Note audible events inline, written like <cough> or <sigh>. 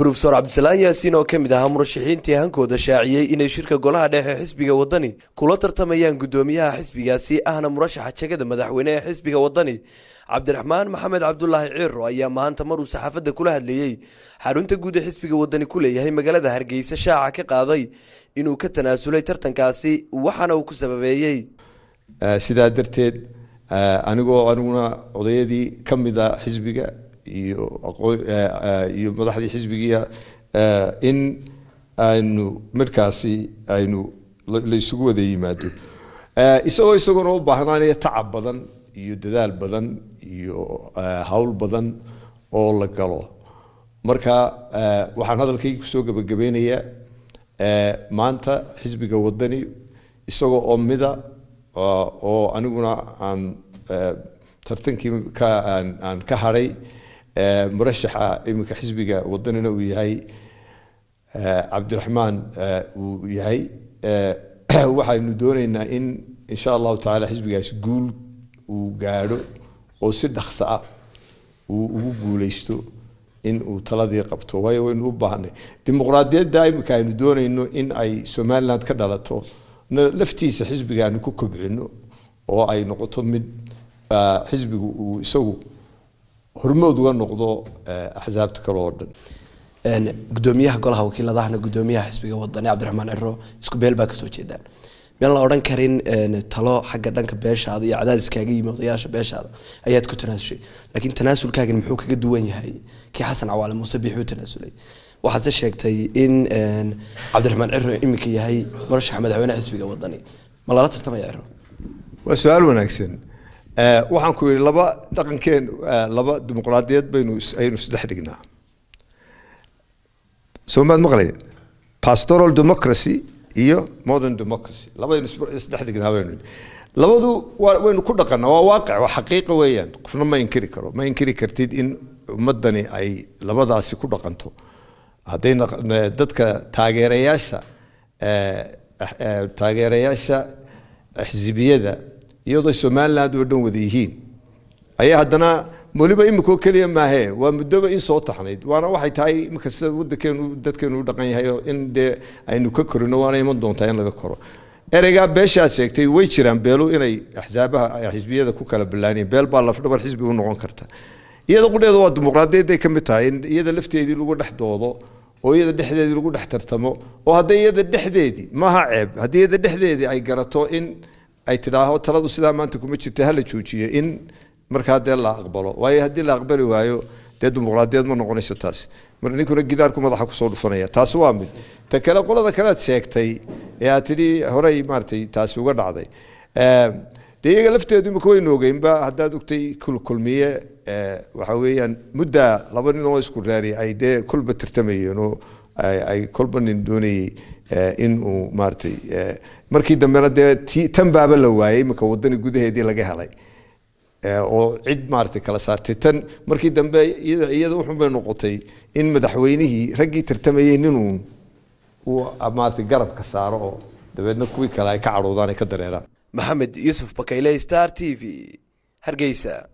brofeor cabdisalaan yaasiin oo ka mid ahaa murashaxiintii hankooda shaaciyey inay shirka golaha dhexe xisbiga wadani kula tartamayaan guddoomiyaha xisbigaasi ahna murashaxa jegada madaxweyne ee xisbiga wadani cabdiraxmaan maxamed cabdulaahi ciiro ayaa maanta mar uu saxaafadda kula hadlayey xarunta guud ee xisbiga wadani ku leeyahay magaalada hargeysa shaaca ka qaaday inuu ka tanaasulay tartankaasi waxaana uu ku sababeeyey sidaa darteed anigoo aniguna odayadii ka mid a ah xisbiga Eh, eh, iyo madaxdii xisbigia eh, in aynu markaasi aynu laysugu wada yimaado isagoo isaguna u baahnaanaya tacab badan iyo dadaal badan iyo hawl badan oo la galo marka waxaan hadalkayga kusoo gabagabeynayaa maanta xisbiga wadani isagoo oo mida oo aniguna aan tartankii aan ka hadhay murashaxa iminka xisbiga wadanina uu yahay cabdiraxmaan uu yahay <clears throat> waxaynu doonaynaa in insha allahu tacaala xisbigaas guul uu gaadho oo si dhaqso ah uu ugu guuleysto in uu taladii qabto waayo waynu u baahnay dimuqraadiyadda iminka aynu doonayno in ay somaliland ka dhalato laftiisa xisbigaanu ku kobcino oo ay noqoto mid xisbigu uu isagu hormood uga noqdo eh, axsaabta kale oo dhan gudoomiyaha golaha wakiiladahana gudoomiyaha xisbiga wadani cabdiraxmaan ciro isku beel baa kasoo jeedaan miyaan la odhan karin talo xagga dhanka beeshaada iyo cadaadiskaaga yimi odayaasha beeshaada ayaad ku tanaasushay laakiin tanaasulkaagani muxuu kaga duwan yahay kii xasan cawaale muuse biixuu tanaasulay waxaase sheegtay in cabdiraxmaan ciro iminka yahay murashaxa madaxweyne xisbiga wadani ma lala tartamaya ciro waa su-aal wanaagsan Eh, waxaan ku yidhi laba dhaqankeen eh, laba dimuqraadiyad baynu aynu isdhex dhignaa soomaad maqlayn pastoral democracy iyo modern democracy labaynu isdhex dhignaa baynu labadu waa waynu ku dhaqanaa waa waaqic waa xaqiiqa weeyaan qofna ma inkiri karo ma inkiri kartid in ummadani ay labadaasi ku dhaqanto hadday dadka taageerayaasha eh, taageerayaasha xisbiyada iyadoo somaliland oo dhan wada yihiin ayaa haddana weliba imikoo keliya maahe waa muddoba in soo taxnayd waana waxay tahay imika wadankeenu dadkeenu u dhaqan yahay in dee aynu ka korino waana iman doontaa in laga koro ereygaa beeshaad sheegtay way jiraan beelu inay axsaabaha xisbiyada ku kala ballaaniyeen beel baa lafdhabar xisbi u noqon karta iyada qudheeda waa dimuqraadiyaday ka mid tahay in iyada lafteedii lagu dhex doodo oo iyada dhexdeedii lagu dhex tartamo oo hadday iyada dhexdeedii maaha ceeb haddii iyada dhexdeedii ay garato in ay tidaaho taladu sidaa maanta kuma jirta hala joojiye in markaa dee la aqbalo waayo haddii la aqbali waayo dee dimuqraadiyeed ma noqonayso taas mar ninkuna gidaarku madaxa kusoo dhufanaya taasi waa mid ta kale qolada kalead sheegtay ee aad tidhi horey maaratay taasi uga dhacday ehm, dee iyaga lafteedu imika waynu ogeynba haddaad ogtay kulkulmiye waxa weeyaan muddaa laba nin oo isku reeri ay dee kulba tirtamayeen oo kolba nin doonayey eh, inuu maaratay eh, markii dambena dee t tan baaba la waayey maka wadani gudaheedii laga helay eh, oo cid maarata kala saartay tan markii dambe iyada wuxunbay noqotay in madaxweynihii raggii tartamayey ninuu uu maarata garabka saaro oo dabeedna kuwii kale ay ka cadhoodaan ay ka dareeraan maxamed yuusuf bakayle star t v hargeysa